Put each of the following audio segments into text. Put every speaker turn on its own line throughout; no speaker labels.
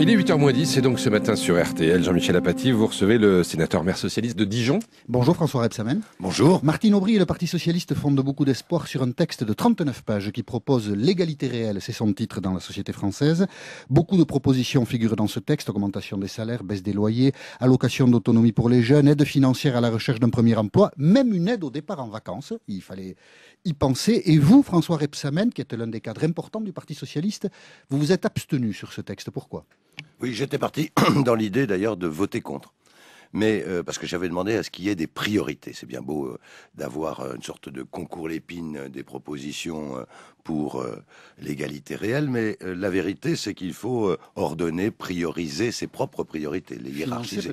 Il est 8h10 et donc ce matin sur RTL, Jean-Michel Apathy, vous recevez le sénateur maire socialiste de Dijon.
Bonjour François Rebsamen. Bonjour. Martine Aubry et le Parti socialiste fondent beaucoup d'espoir sur un texte de 39 pages qui propose l'égalité réelle, c'est son titre dans la société française. Beaucoup de propositions figurent dans ce texte, augmentation des salaires, baisse des loyers, allocation d'autonomie pour les jeunes, aide financière à la recherche d'un premier emploi, même une aide au départ en vacances, il fallait y penser. Et vous, François Rebsamen, qui êtes l'un des cadres importants du Parti socialiste, vous vous êtes abstenu ce texte. Pourquoi
Oui, j'étais parti dans l'idée d'ailleurs de voter contre mais euh, parce que j'avais demandé à ce qu'il y ait des priorités. C'est bien beau euh, d'avoir euh, une sorte de concours l'épine des propositions pour l'égalité réelle, mais la vérité, c'est qu'il faut ordonner, prioriser ses propres priorités, les hiérarchiser.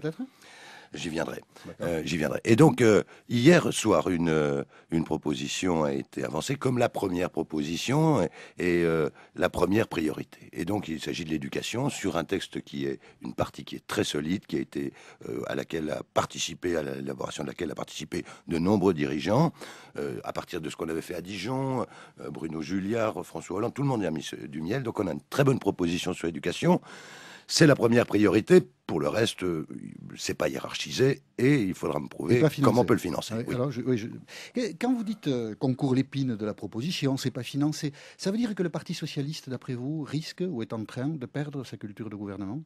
J'y viendrai. Euh, j'y viendrai. Et donc, euh, hier soir, une, euh, une proposition a été avancée comme la première proposition et, la première priorité. Et donc, il s'agit de l'éducation sur un texte qui est une partie qui est très solide, qui a été, à laquelle a participé, à l'élaboration de laquelle a participé de nombreux dirigeants, à partir de ce qu'on avait fait à Dijon, Bruno Julliard, François Hollande, tout le monde y a mis du miel. Donc, on a une très bonne proposition sur l'éducation. C'est la première priorité. Pour le reste, c'est pas hiérarchisé et il faudra me prouver comment on peut le financer.
Quand vous dites qu'on euh, court l'épine de la proposition, c'est pas financé, ça veut dire que le Parti socialiste, d'après vous, risque ou est en train de perdre sa culture de gouvernement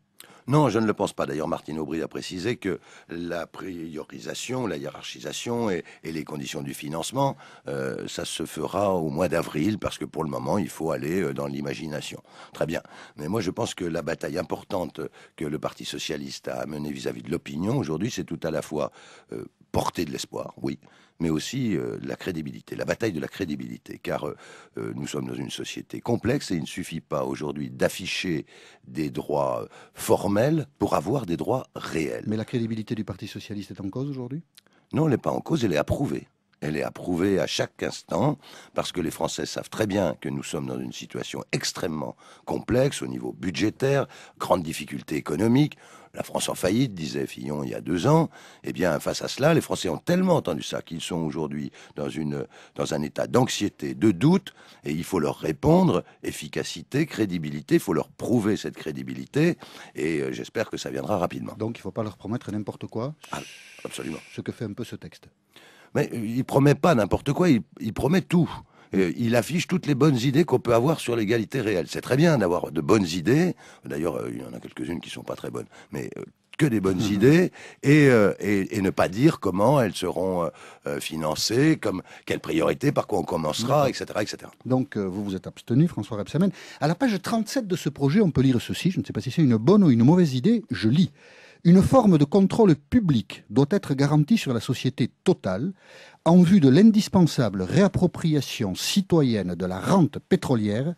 Non, je ne le pense pas. D'ailleurs, Martine Aubry a précisé que la priorisation, la hiérarchisation et, les conditions du financement, euh, ça se fera au mois d'avril, parce que pour le moment, il faut aller euh, dans l'imagination. Très bien. Mais moi, je pense que la bataille importante que le Parti socialiste a menée vis-à-vis de l'opinion aujourd'hui, c'est tout à la fois euh, porter de l'espoir, oui, mais aussi euh, la crédibilité, la bataille de la crédibilité, car euh, nous sommes dans une société complexe et il ne suffit pas aujourd'hui d'afficher des droits formels pour avoir des droits réels. Mais la crédibilité
du Parti socialiste est en cause aujourd'hui
Non, elle n'est pas en cause, elle est approuvée elle est approuvée à chaque instant, parce que les Français savent très bien que nous sommes dans une situation extrêmement complexe au niveau budgétaire, grande difficulté économique. La France en faillite, disait Fillon il y a deux ans. Eh bien, face à cela, les Français ont tellement entendu ça qu'ils sont aujourd'hui dans, dans un état d'anxiété, de doute, et il faut leur répondre efficacité, crédibilité. Il faut leur prouver cette crédibilité, et euh, j'espère que ça viendra rapidement. Donc, il ne faut pas leur promettre n'importe quoi. Ah, absolument. Ce que fait un peu ce texte. Mais il promet pas n'importe quoi, il, promet tout il affiche toutes les bonnes idées qu'on peut avoir sur l'égalité réelle. C'est très bien d'avoir de bonnes idées. D'ailleurs, euh, il y en a quelques-unes qui ne sont pas très bonnes, mais euh, que des bonnes idées euh, et, et, ne pas dire comment elles seront financées, comme quelle priorité, par quoi on commencera, etc., etc. Donc vous vous êtes abstenu, François
Rebsamen. À la page 37 de ce projet, on peut lire ceci. Je ne sais pas si c'est une bonne ou une mauvaise idée. Je lis. Une forme de contrôle public doit être garantie sur la société totale en vue de l'indispensable réappropriation citoyenne de la rente pétrolière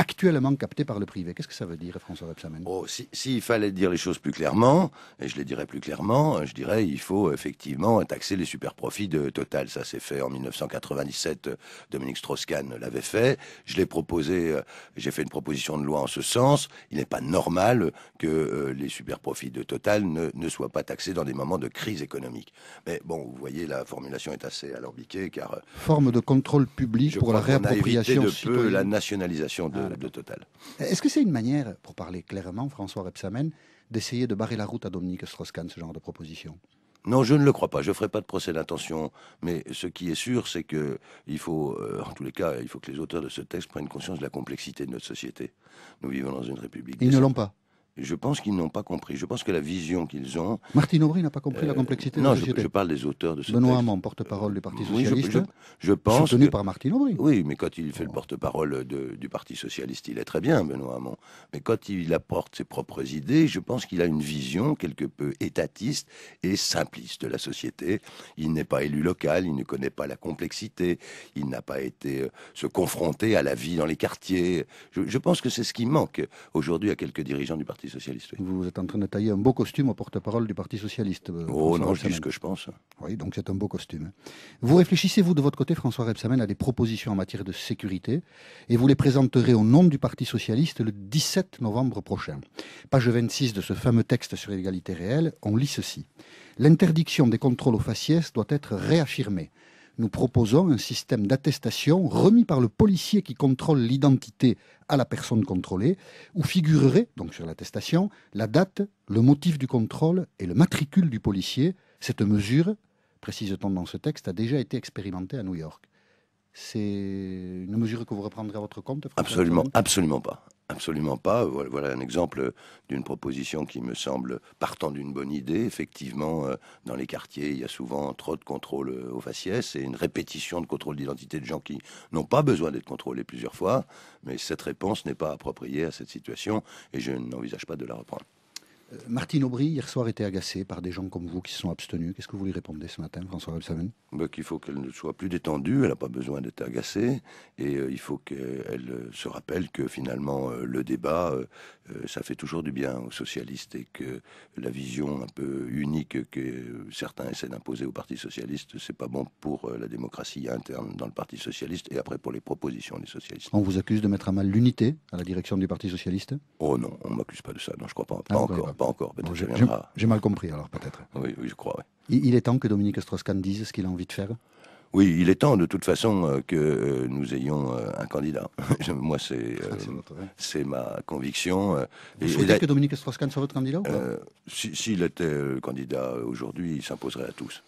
actuellement capté par le privé.
Qu'est-ce que ça veut dire, François Rebsamen oh, S'il si, fallait dire les choses plus clairement, et je les dirais plus clairement, euh, je dirais il faut euh, effectivement euh, taxer les super profits de Total. Ça s'est fait en 1997, Dominique Strauss-Kahn l'avait fait. Je l'ai proposé, j'ai fait une proposition de loi en ce sens. Il n'est pas normal que les super profits de Total ne, ne soient pas taxés dans des moments de crise économique. Mais bon, vous voyez, la formulation est assez alambiquée car... Forme de contrôle public pour la réappropriation qu'on a de peu la nationalisation de,
est-ce que c'est une manière, pour parler clairement, François Repsamen, d'essayer de barrer la route à Dominique Strauss-Kahn, ce genre de proposition
non, je ne le crois pas. Je ne ferai pas de procès d'intention. Mais ce qui est sûr, c'est que il faut, euh, en tous les cas, il faut que les auteurs de ce texte prennent conscience de la complexité de notre société. Nous vivons dans une république. Ils ne l'ont pas je pense qu'ils n'ont pas compris. Je pense que la vision qu'ils ont.
Martin Aubry n'a pas compris la euh, complexité non, de la société. Non, je,
parle des auteurs de ce Benoît Hamon, porte-parole du
Parti Socialiste.
Je, pense. Soutenu par Martine Aubry. Oui, mais quand il fait le porte-parole du Parti Socialiste, il est très bien, Benoît Hamon. Mais quand il apporte ses propres idées, je pense qu'il a une vision quelque peu étatiste et simpliste de la société. Il n'est pas élu local, il ne connaît pas la complexité, il n'a pas été euh, se confronter à la vie dans les quartiers. Je, je pense que c'est ce qui manque aujourd'hui à quelques dirigeants du Parti Socialiste.
Vous êtes en train de tailler un beau costume au porte-parole du Parti Socialiste. Euh, oh non, je ce que je pense. Oui, donc c'est un beau costume. Hein. Vous réfléchissez-vous de votre côté, François Rebsamen, à des propositions en matière de sécurité et vous les présenterez au nom du Parti Socialiste le 17 novembre prochain. Page 26 de ce fameux texte sur l'égalité réelle, on lit ceci. L'interdiction des contrôles aux faciès doit être réaffirmée nous proposons un système d'attestation remis par le policier qui contrôle l'identité à la personne contrôlée, où figurerait, donc sur l'attestation, la date, le motif du contrôle et le matricule du policier. Cette mesure, précise-t-on dans ce texte, a déjà été expérimentée à New York. C'est une mesure que vous reprendrez à votre compte Absolument,
absolument pas. Absolument pas. Voilà un exemple d'une proposition qui me semble partant d'une bonne idée. Effectivement, euh, dans les quartiers, il y a souvent trop de contrôles euh, au faciès et une répétition de contrôle d'identité de gens qui n'ont pas besoin d'être contrôlés plusieurs fois. Mais cette réponse n'est pas appropriée à cette situation et je n'envisage pas de la reprendre.
Euh, Martine Aubry, hier soir, était agacée par des gens comme vous qui se sont abstenus. Qu'est-ce que vous lui répondez ce matin, François Rebsamen
bah, Qu'il faut qu'elle ne soit plus détendue, elle n'a pas besoin d'être agacée, et euh, il faut qu'elle euh, se rappelle que finalement, le débat, ça fait toujours du bien aux socialistes, et que la vision un peu unique que certains essaient d'imposer au Parti socialiste, c'est pas bon pour la démocratie interne dans le Parti socialiste, et après pour les propositions des socialistes.
On vous accuse de mettre à mal l'unité à la direction du Parti socialiste
Oh non, on m'accuse pas de ça, non, je crois pas, ah, encore pas encore. j'ai, mal compris alors, peut-être. Oui, je crois. Il, est temps que Dominique Strauss-Kahn dise ce qu'il a envie de faire oui, il est temps de toute façon euh, que euh, nous ayons euh, un candidat. Moi, c'est ah, c'est, ma conviction. Vous souhaitez que
Dominique Strauss-Kahn soit votre candidat
ou S'il était candidat aujourd'hui, il s'imposerait à tous.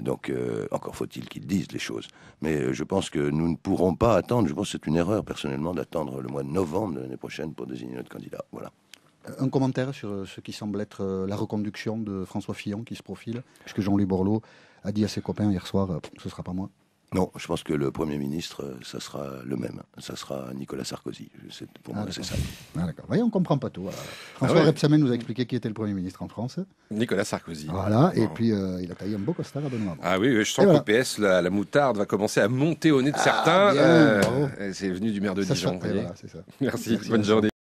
Donc, encore faut-il qu'il dise les choses. Mais je pense que nous ne pourrons pas attendre, je pense que c'est une erreur personnellement d'attendre le mois de novembre de l'année prochaine pour désigner notre candidat. Voilà.
Un commentaire sur euh, ce qui semble être euh, la reconduction de François Fillon qui se profile,
puisque Jean-Louis Borloo a
dit à ses copains hier soir euh, ce sera pas moi.
Non, je pense que le Premier ministre, ça sera le même. Ça sera Nicolas Sarkozy. Pour ah, moi, c'est ça.
Ah d'accord. Voyez, on ne comprend pas tout. Ah François ah nous a expliqué qui était le Premier ministre en France.
Nicolas Sarkozy. Voilà, et
puis il a taillé un beau costard à Benoît.
Ah oui, je sens qu'au que PS, la, moutarde, va commencer à monter au nez de ah, certains. c'est venu du maire de Dijon. Merci, bonne journée.